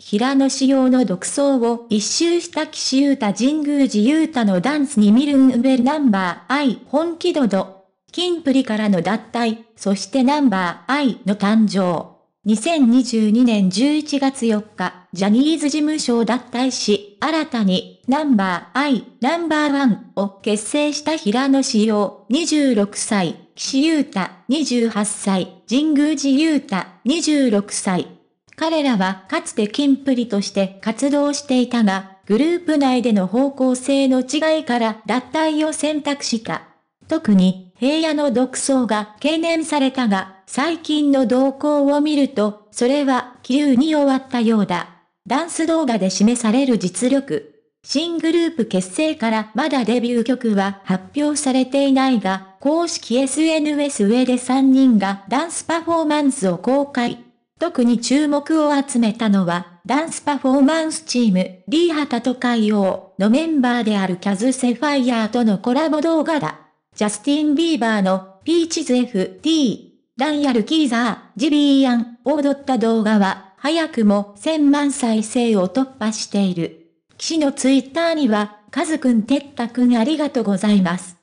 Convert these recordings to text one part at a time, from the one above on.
平野紫耀の独走を一周した岸優太神宮寺優太のダンスに見るん上ナンバー I 本気度度。金プリからの脱退、そしてナンバー I の誕生。2022年11月4日、ジャニーズ事務所を脱退し、新たにナンバー I ナンバーワンを結成した平野紫耀26歳、岸優太28歳、神宮寺優太26歳。彼らはかつて金プリとして活動していたが、グループ内での方向性の違いから脱退を選択した。特に、平野の独走が懸念されたが、最近の動向を見ると、それは、急に終わったようだ。ダンス動画で示される実力。新グループ結成からまだデビュー曲は発表されていないが、公式 SNS 上で3人がダンスパフォーマンスを公開。特に注目を集めたのは、ダンスパフォーマンスチーム、リーハタと海王のメンバーであるキャズ・セファイヤーとのコラボ動画だ。ジャスティン・ビーバーの、ピーチズ FT、ダイヤル・キーザー、ジビーアンを踊った動画は、早くも1000万再生を突破している。騎士のツイッターには、カズくん、テッタくんありがとうございます。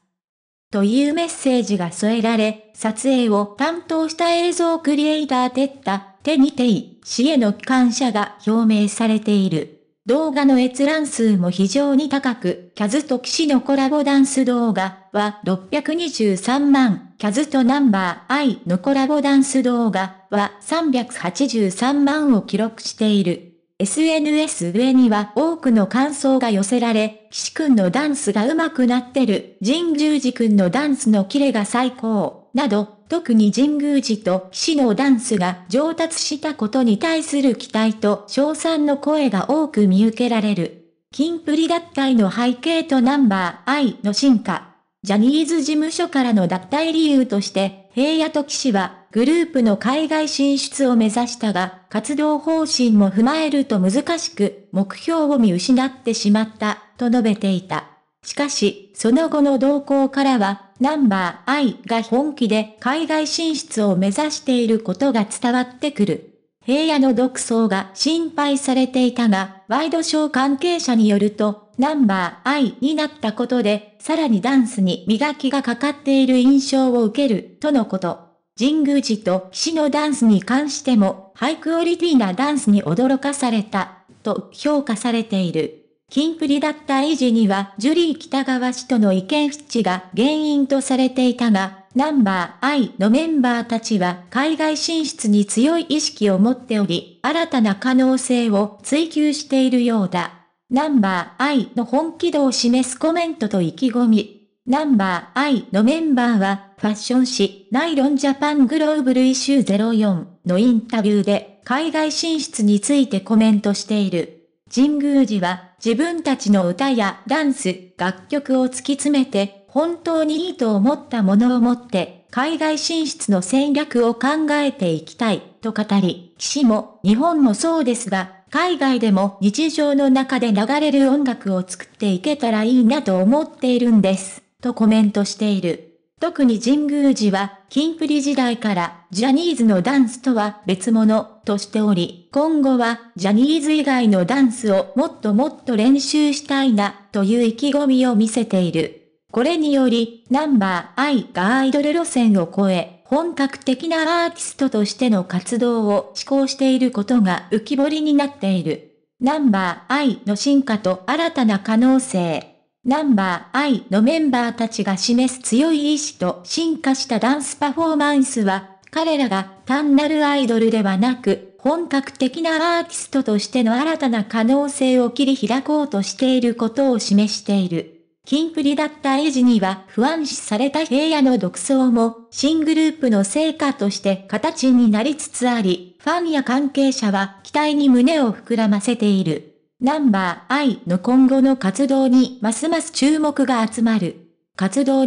というメッセージが添えられ、撮影を担当した映像クリエイターテッタ、テニテイ氏への感謝が表明されている。動画の閲覧数も非常に高く、キャズと騎士のコラボダンス動画は623万、キャズとナンバー I のコラボダンス動画は383万を記録している。SNS 上には多くの感想が寄せられ、岸くんのダンスが上手くなってる、神宮寺くんのダンスのキレが最高、など、特に神宮寺と岸のダンスが上達したことに対する期待と称賛の声が多く見受けられる。金プリ脱退の背景とナンバーイの進化。ジャニーズ事務所からの脱退理由として、平野と騎士は、グループの海外進出を目指したが、活動方針も踏まえると難しく、目標を見失ってしまった、と述べていた。しかし、その後の動向からは、ナンバー I が本気で海外進出を目指していることが伝わってくる。平野の独走が心配されていたが、ワイドショー関係者によると、ナンバー I になったことで、さらにダンスに磨きがかかっている印象を受ける、とのこと。神宮寺と騎士のダンスに関しても、ハイクオリティなダンスに驚かされた、と評価されている。金プリだった維持には、ジュリー北川氏との意見不致が原因とされていたが、ナンバー I のメンバーたちは海外進出に強い意識を持っており、新たな可能性を追求しているようだ。ナンバー I の本気度を示すコメントと意気込み、ナンバー I のメンバーは、ファッション誌、ナイロンジャパングローブルイシュー04のインタビューで、海外進出についてコメントしている。神宮寺は、自分たちの歌やダンス、楽曲を突き詰めて、本当にいいと思ったものを持って、海外進出の戦略を考えていきたい、と語り、岸も、日本もそうですが、海外でも日常の中で流れる音楽を作っていけたらいいなと思っているんです。とコメントしている。特に神宮寺は、金プリ時代から、ジャニーズのダンスとは別物、としており、今後は、ジャニーズ以外のダンスをもっともっと練習したいな、という意気込みを見せている。これにより、ナンバーイがアイドル路線を超え、本格的なアーティストとしての活動を志向していることが浮き彫りになっている。ナンバー I の進化と新たな可能性。ナンバー I のメンバーたちが示す強い意志と進化したダンスパフォーマンスは、彼らが単なるアイドルではなく、本格的なアーティストとしての新たな可能性を切り開こうとしていることを示している。金プリだったエイジには不安視された平野の独走も新グループの成果として形になりつつあり、ファンや関係者は期待に胸を膨らませている。ナンバー I の今後の活動にますます注目が集まる。活動